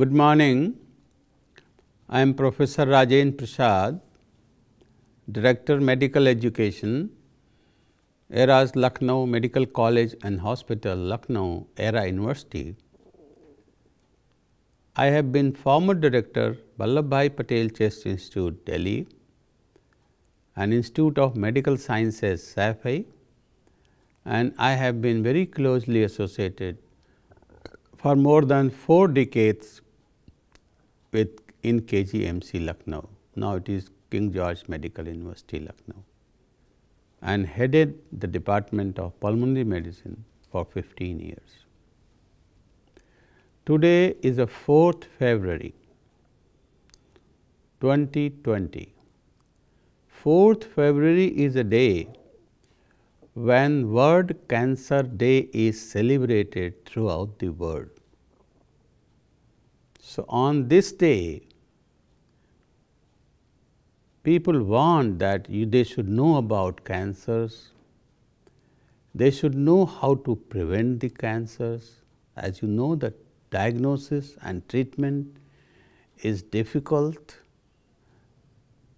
Good morning. I am Professor Rajan Prasad, Director Medical Education, ERA's Lucknow Medical College and Hospital, Lucknow, ERA University. I have been former director Balabhai Patel Chest Institute, Delhi, and Institute of Medical Sciences, SAFI, and I have been very closely associated for more than four decades with in KGMC Lucknow. Now it is King George Medical University Lucknow and headed the department of pulmonary medicine for 15 years. Today is the 4th February 2020. 4th February is a day when World Cancer Day is celebrated throughout the world. So, on this day, people want that you, they should know about cancers, they should know how to prevent the cancers. As you know, the diagnosis and treatment is difficult,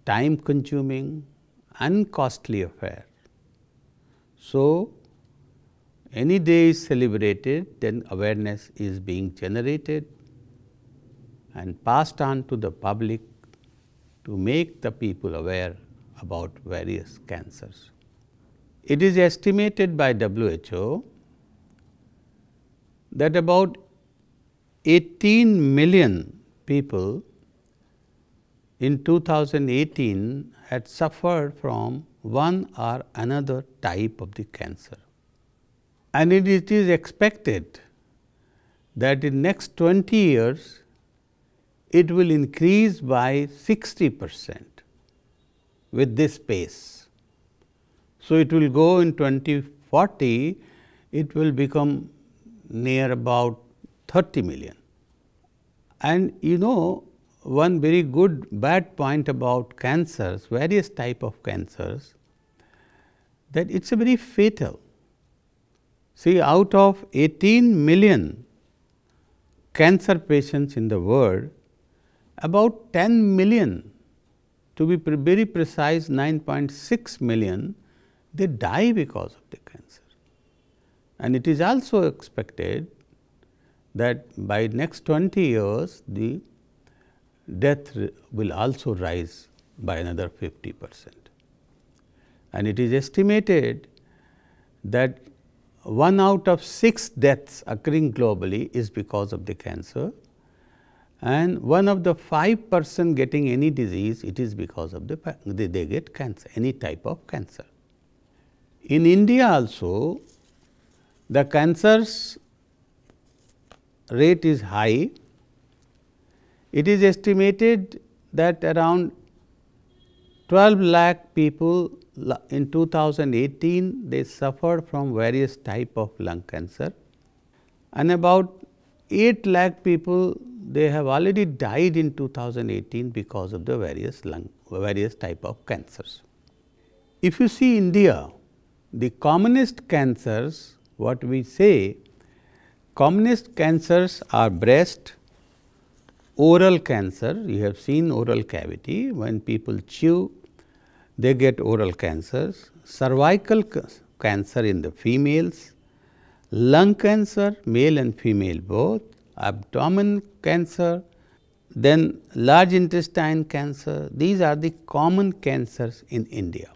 time consuming, and costly affair. So, any day is celebrated, then awareness is being generated and passed on to the public to make the people aware about various cancers. It is estimated by WHO that about 18 million people in 2018 had suffered from one or another type of the cancer. And it is expected that in next 20 years it will increase by 60 percent with this pace. So, it will go in 2040, it will become near about 30 million. And you know one very good bad point about cancers, various type of cancers that it is a very fatal. See out of 18 million cancer patients in the world, about 10 million, to be pre very precise 9.6 million, they die because of the cancer. And it is also expected that by next 20 years, the death will also rise by another 50 percent. And it is estimated that one out of six deaths occurring globally is because of the cancer and one of the 5 percent getting any disease it is because of the they get cancer any type of cancer. In India also the cancers rate is high. It is estimated that around 12 lakh people in 2018 they suffered from various type of lung cancer and about 8 lakh people they have already died in 2018 because of the various lung, various type of cancers. If you see India, the commonest cancers, what we say, commonest cancers are breast, oral cancer, you have seen oral cavity, when people chew, they get oral cancers, cervical cancer in the females, lung cancer, male and female both, abdominal cancer, then large intestine cancer. These are the common cancers in India.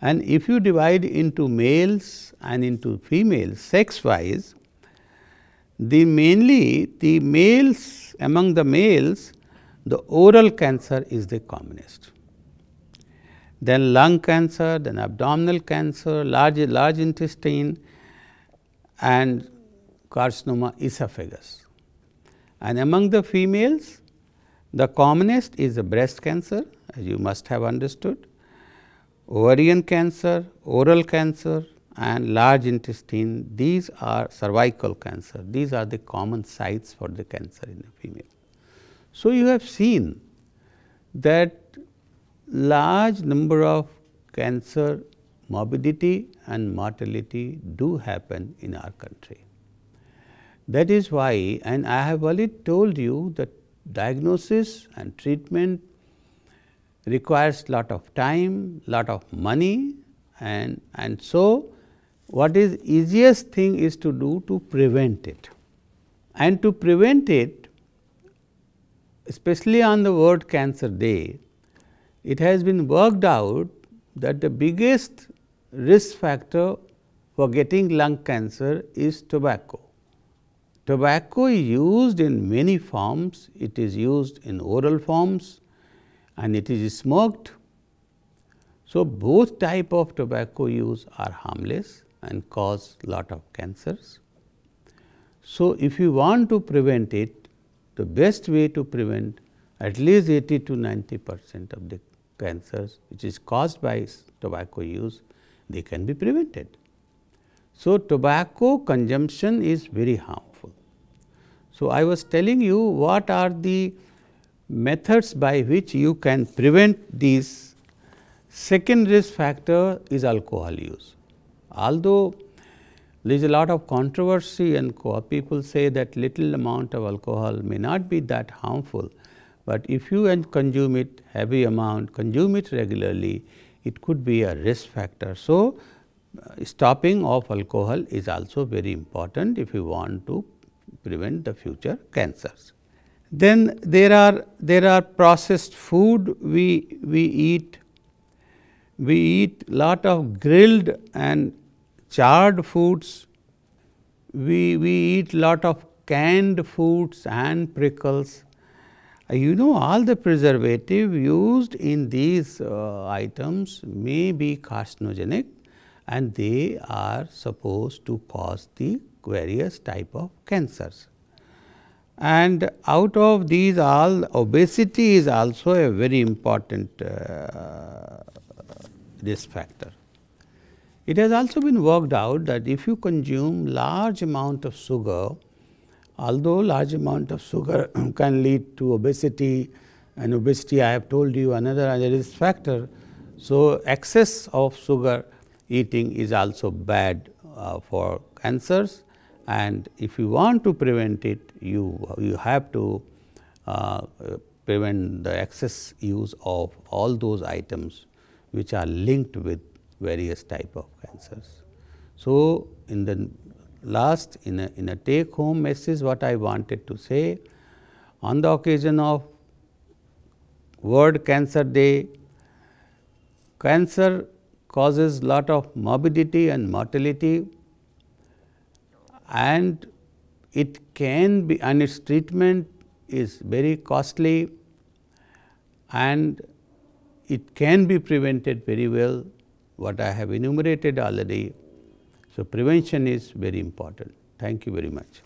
And if you divide into males and into females sex wise, the mainly the males among the males, the oral cancer is the commonest. Then lung cancer, then abdominal cancer, large, large intestine and carcinoma esophagus. And among the females, the commonest is the breast cancer, as you must have understood, ovarian cancer, oral cancer and large intestine, these are cervical cancer. These are the common sites for the cancer in the female. So, you have seen that large number of cancer morbidity and mortality do happen in our country. That is why and I have already told you that diagnosis and treatment requires lot of time, lot of money and, and so what is easiest thing is to do to prevent it. And to prevent it especially on the World Cancer Day, it has been worked out that the biggest risk factor for getting lung cancer is tobacco. Tobacco is used in many forms. It is used in oral forms and it is smoked. So, both type of tobacco use are harmless and cause lot of cancers. So, if you want to prevent it, the best way to prevent at least 80 to 90 percent of the cancers which is caused by tobacco use, they can be prevented. So, tobacco consumption is very harmful so, I was telling you what are the methods by which you can prevent these. Second risk factor is alcohol use. Although there is a lot of controversy and people say that little amount of alcohol may not be that harmful, but if you consume it heavy amount, consume it regularly, it could be a risk factor. So, stopping of alcohol is also very important if you want to prevent the future cancers. Then there are there are processed food we we eat. We eat lot of grilled and charred foods. We we eat lot of canned foods and pickles. Uh, you know all the preservative used in these uh, items may be carcinogenic and they are supposed to cause the various type of cancers. And out of these all obesity is also a very important uh, risk factor. It has also been worked out that if you consume large amount of sugar, although large amount of sugar can lead to obesity and obesity I have told you another risk factor. So, excess of sugar eating is also bad uh, for cancers and if you want to prevent it, you, you have to uh, prevent the excess use of all those items which are linked with various type of cancers. So, in the last in a, in a take home message what I wanted to say on the occasion of World Cancer Day, cancer causes lot of morbidity and mortality and it can be and its treatment is very costly and it can be prevented very well what I have enumerated already. So, prevention is very important. Thank you very much.